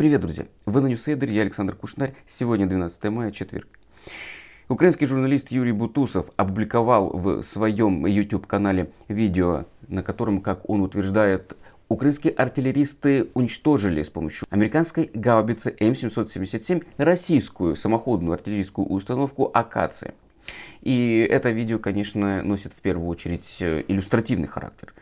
Привет, друзья! Вы на Ньюсейдере, я Александр Кушнарь. Сегодня 12 мая, четверг. Украинский журналист Юрий Бутусов опубликовал в своем YouTube-канале видео, на котором, как он утверждает, украинские артиллеристы уничтожили с помощью американской гаубицы М777 российскую самоходную артиллерийскую установку «Акация». И это видео, конечно, носит в первую очередь э, иллюстративный характер.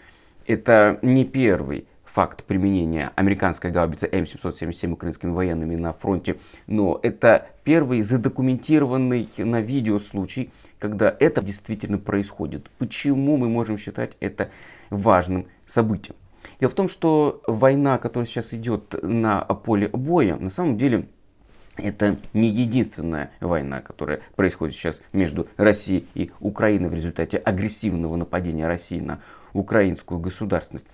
Это не первый факт применения американской гаубицы М777 украинскими военными на фронте, но это первый задокументированный на видео случай, когда это действительно происходит. Почему мы можем считать это важным событием? Дело в том, что война, которая сейчас идет на поле боя, на самом деле это не единственная война, которая происходит сейчас между Россией и Украиной в результате агрессивного нападения России на украинскую государственность.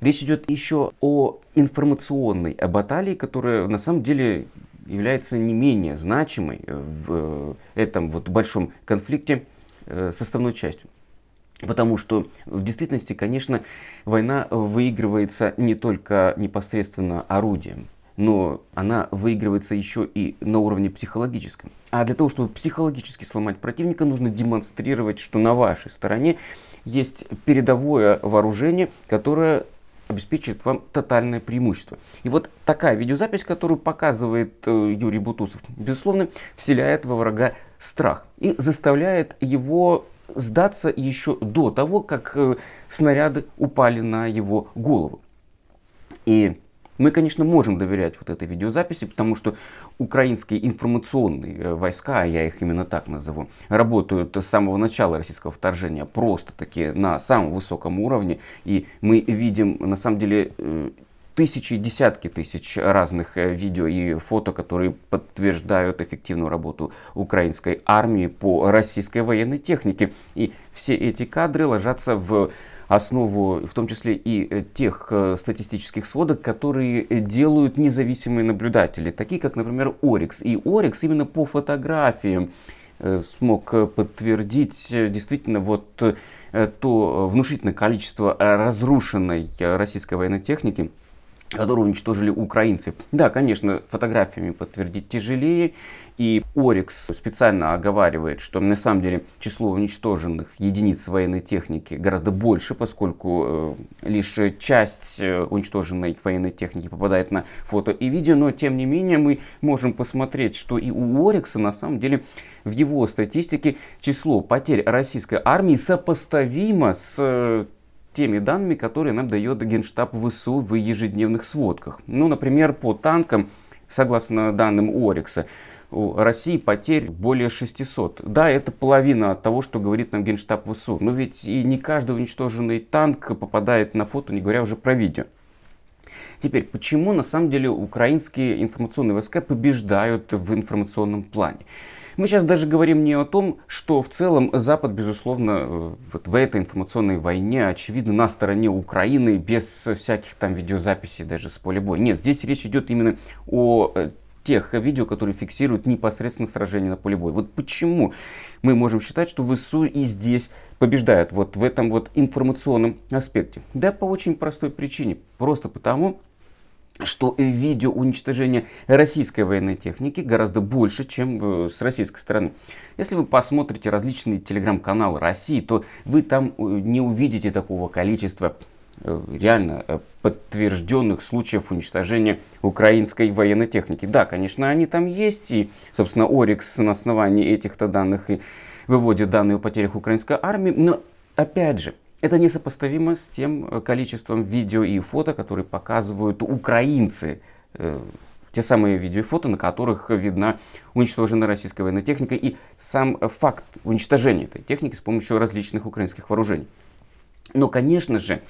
Речь идет еще о информационной об баталии, которая на самом деле является не менее значимой в э, этом вот большом конфликте э, составной частью. Потому что в действительности, конечно, война выигрывается не только непосредственно орудием, но она выигрывается еще и на уровне психологическом. А для того, чтобы психологически сломать противника, нужно демонстрировать, что на вашей стороне есть передовое вооружение, которое обеспечит вам тотальное преимущество. И вот такая видеозапись, которую показывает э, Юрий Бутусов, безусловно, вселяет во врага страх и заставляет его сдаться еще до того, как э, снаряды упали на его голову. И мы, конечно, можем доверять вот этой видеозаписи, потому что украинские информационные э, войска, а я их именно так назову, работают с самого начала российского вторжения просто-таки на самом высоком уровне. И мы видим, на самом деле, э, тысячи, десятки тысяч разных э, видео и фото, которые подтверждают эффективную работу украинской армии по российской военной технике. И все эти кадры ложатся в основу, в том числе и э, тех э, статистических сводок, которые э, делают независимые наблюдатели, такие как, например, Орикс. И Орикс именно по фотографиям смог подтвердить действительно вот то внушительное количество разрушенной российской военной техники, которую уничтожили украинцы. Да, конечно, фотографиями подтвердить тяжелее, и Орикс специально оговаривает, что на самом деле число уничтоженных единиц военной техники гораздо больше, поскольку э, лишь часть э, уничтоженной военной техники попадает на фото и видео, но тем не менее мы можем посмотреть, что и у Орикса на самом деле в его статистике число потерь российской армии сопоставимо с э, теми данными, которые нам дает Генштаб ВСУ в ежедневных сводках. Ну, например, по танкам, согласно данным Орикса, у России потерь более 600. Да, это половина от того, что говорит нам Генштаб ВСУ. Но ведь и не каждый уничтоженный танк попадает на фото, не говоря уже про видео. Теперь, почему на самом деле украинские информационные войска побеждают в информационном плане? Мы сейчас даже говорим не о том, что в целом Запад, безусловно, э, вот в этой информационной войне, очевидно, на стороне Украины, без всяких там видеозаписей даже с поля боя. Нет, здесь речь идет именно о э, тех видео, которые фиксируют непосредственно сражение на поле боя. Вот почему мы можем считать, что ВСУ и здесь побеждают, вот в этом вот информационном аспекте. Да по очень простой причине, просто потому, что видео уничтожения российской военной техники гораздо больше, чем э, с российской стороны. Если вы посмотрите различные телеграм-каналы России, то вы там э, не увидите такого количества э, реально подтвержденных случаев уничтожения украинской военной техники. Да, конечно, они там есть, и, собственно, Орикс на основании этих-то данных и выводит данные о потерях украинской армии, но, опять же, это несопоставимо с тем э, количеством видео и фото, которые показывают украинцы. Э, те самые видео и фото, на которых видна уничтожена российская военная техника и сам факт уничтожения этой техники с помощью различных украинских вооружений. Но, конечно же,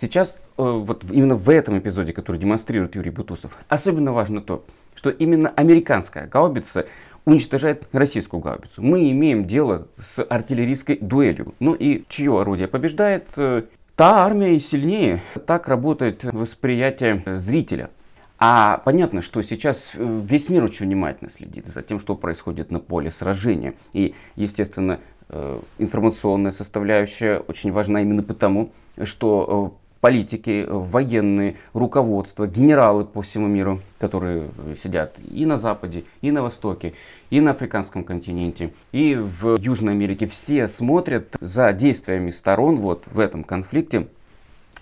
сейчас э, вот именно в этом эпизоде, который демонстрирует Юрий Бутусов, особенно важно то, что именно американская гаубица уничтожает российскую гаубицу. Мы имеем дело с артиллерийской дуэлью. Ну и чье орудие побеждает, э, та армия и сильнее. Так работает восприятие зрителя. А понятно, что сейчас э, весь мир очень внимательно следит за тем, что происходит на поле сражения. И, естественно, э, информационная составляющая очень важна именно потому, что политики, военные, руководство, генералы по всему миру, которые сидят и на Западе, и на Востоке, и на африканском континенте, и в Южной Америке. Все смотрят за действиями сторон вот в этом конфликте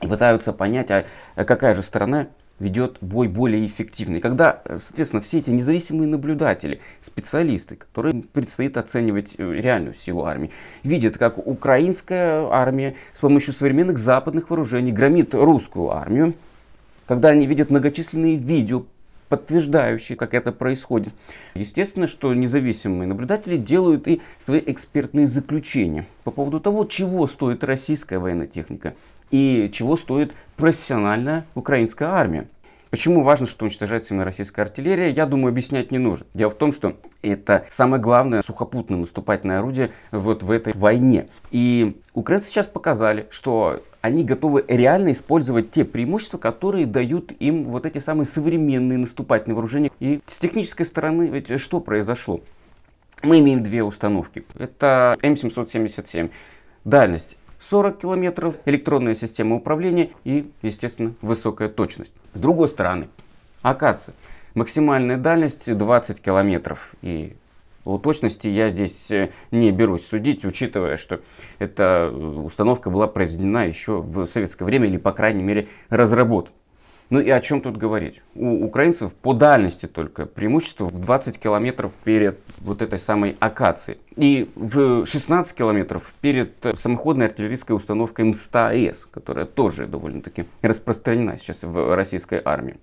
и пытаются понять, а какая же сторона ведет бой более эффективно. И когда, э, соответственно, все эти независимые наблюдатели, специалисты, которые предстоит оценивать э, реальную силу армии, видят, как украинская армия с помощью современных западных вооружений громит русскую армию, когда они видят многочисленные видео, подтверждающие, как это происходит. Естественно, что независимые наблюдатели делают и свои экспертные заключения по поводу того, чего стоит российская военная техника, и чего стоит профессиональная украинская армия. Почему важно, что уничтожается именно российская артиллерия, я думаю, объяснять не нужно. Дело в том, что это самое главное сухопутное наступательное орудие вот в этой войне. И украинцы сейчас показали, что они готовы реально использовать те преимущества, которые дают им вот эти самые современные наступательные вооружения. И с технической стороны ведь что произошло? Мы имеем две установки. Это М777. Дальность 40 километров, электронная система управления и, естественно, высокая точность. С другой стороны, акация. Максимальная дальность 20 километров и о точности я здесь э, не берусь судить, учитывая, что эта э, установка была произведена еще в советское время или, по крайней мере, разработана. Ну и о чем тут говорить? У украинцев по дальности только преимущество в 20 километров перед вот этой самой акацией. И в 16 километров перед э, самоходной артиллерийской установкой МСТА-С, которая тоже довольно-таки распространена сейчас в российской армии.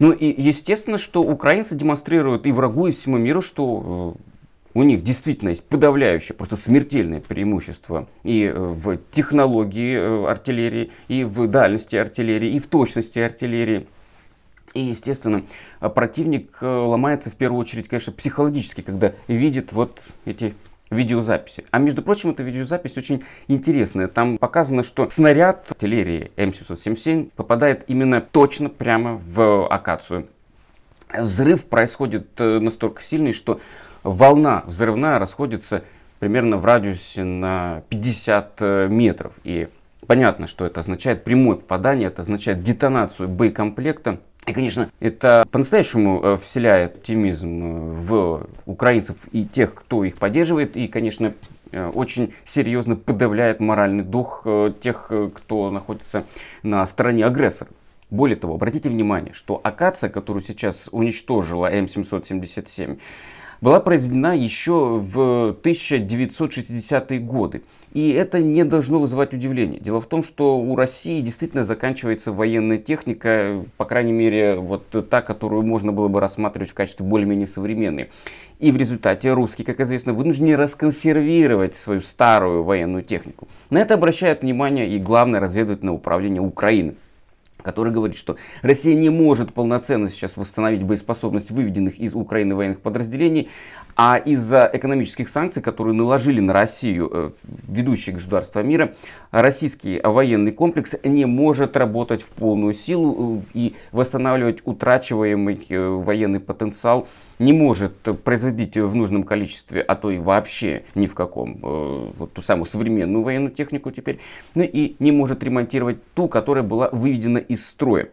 Ну и естественно, что украинцы демонстрируют и врагу, и всему миру, что э, у них действительно есть подавляющее, просто смертельное преимущество и э, в технологии э, артиллерии, и в дальности артиллерии, и в точности артиллерии. И, естественно, э, противник ломается в первую очередь, конечно, психологически, когда видит вот эти видеозаписи. А между прочим, эта видеозапись очень интересная. Там показано, что снаряд артиллерии М777 попадает именно точно прямо в акацию. Взрыв происходит настолько сильный, что волна взрывная расходится примерно в радиусе на 50 э, метров. И понятно, что это означает прямое попадание, это означает детонацию боекомплекта. И, конечно, это по-настоящему э, вселяет оптимизм э, в украинцев и тех, кто их поддерживает. И, конечно, очень серьезно подавляет моральный дух тех, кто находится на стороне агрессора. Более того, обратите внимание, что акация, которую сейчас уничтожила М777, была произведена еще в 1960-е годы. И это не должно вызывать удивления. Дело в том, что у России действительно заканчивается военная техника, по крайней мере, вот та, которую можно было бы рассматривать в качестве более-менее современной. И в результате русские, как известно, вынуждены расконсервировать свою старую военную технику. На это обращает внимание и Главное разведывательное управление Украины который говорит, что Россия не может полноценно сейчас восстановить боеспособность выведенных из Украины военных подразделений, а из-за экономических санкций, которые наложили на Россию э, ведущие государства мира, российский военный комплекс не может работать в полную силу э, и восстанавливать утрачиваемый э, военный потенциал не может производить в нужном количестве, а то и вообще ни в каком, вот ту самую современную военную технику теперь, ну и не может ремонтировать ту, которая была выведена из строя.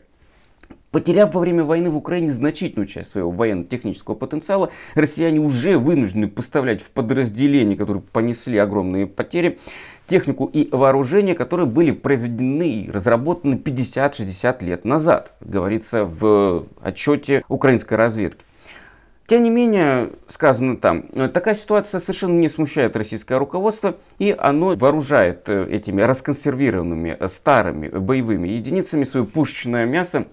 Потеряв во время войны в Украине значительную часть своего военно-технического потенциала, россияне уже вынуждены поставлять в подразделения, которые понесли огромные потери, технику и вооружение, которые были произведены и разработаны 50-60 лет назад, говорится в отчете украинской разведки. Тем не менее, сказано там, такая ситуация совершенно не смущает российское руководство, и оно вооружает э, этими расконсервированными старыми боевыми единицами свое пушечное мясо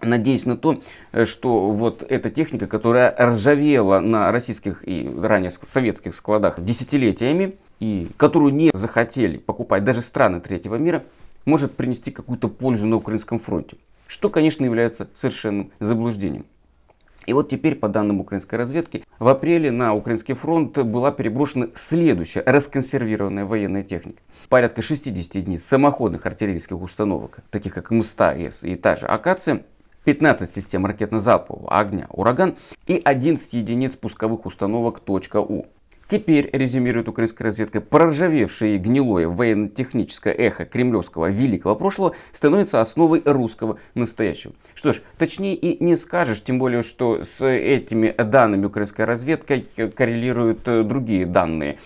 Надеюсь на то, э, что вот эта техника, которая ржавела на российских и ранее советских складах десятилетиями, и которую не захотели покупать даже страны третьего мира, может принести какую-то пользу на украинском фронте. Что, конечно, является совершенным заблуждением. И вот теперь, по данным украинской разведки, в апреле на украинский фронт была переброшена следующая расконсервированная военная техника. Порядка 60 единиц самоходных артиллерийских установок, таких как МСТА-С и та же Акация – 15 систем ракетно-залпового огня «Ураган» и 11 единиц пусковых установок у Теперь, резюмирует украинская разведка, проржавевшее и гнилое военно-техническое эхо кремлевского великого прошлого становится основой русского настоящего. Что ж, точнее и не скажешь, тем более, что с этими данными украинская разведка э, коррелируют э, другие данные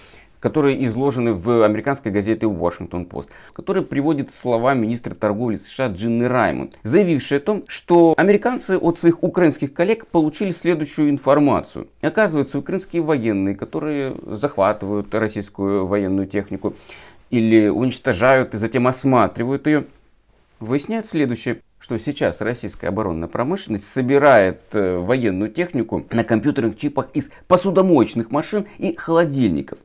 которые изложены в американской газете Washington Post, которая приводит слова министра торговли США Джинны Раймонд, заявившей о том, что американцы от своих украинских коллег получили следующую информацию. Оказывается, украинские военные, которые захватывают российскую военную технику или уничтожают и затем осматривают ее, выясняют следующее что сейчас российская оборонная промышленность собирает э, военную технику на компьютерных чипах из посудомоечных машин и холодильников.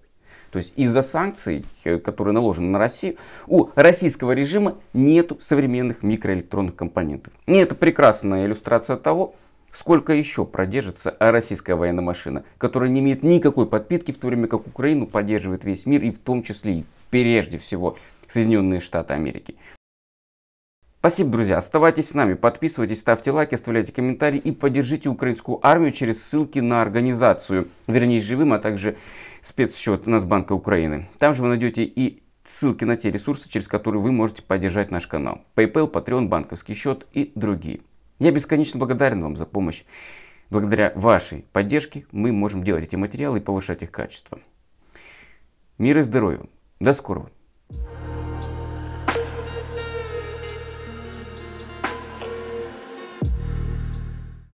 То есть из-за санкций, э, которые наложены на Россию, у российского режима нет современных микроэлектронных компонентов. И это прекрасная иллюстрация того, сколько еще продержится российская военная машина, которая не имеет никакой подпитки, в то время как Украину поддерживает весь мир и в том числе и прежде всего Соединенные Штаты Америки. Спасибо, друзья. Оставайтесь с нами, подписывайтесь, ставьте лайки, оставляйте комментарии и поддержите украинскую армию через ссылки на организацию «Вернись живым», а также спецсчет Нацбанка Украины. Там же вы найдете и ссылки на те ресурсы, через которые вы можете поддержать наш канал. PayPal, Patreon, банковский счет и другие. Я бесконечно благодарен вам за помощь. Благодаря вашей поддержке мы можем делать эти материалы и повышать их качество. мир и здоровья. До скорого.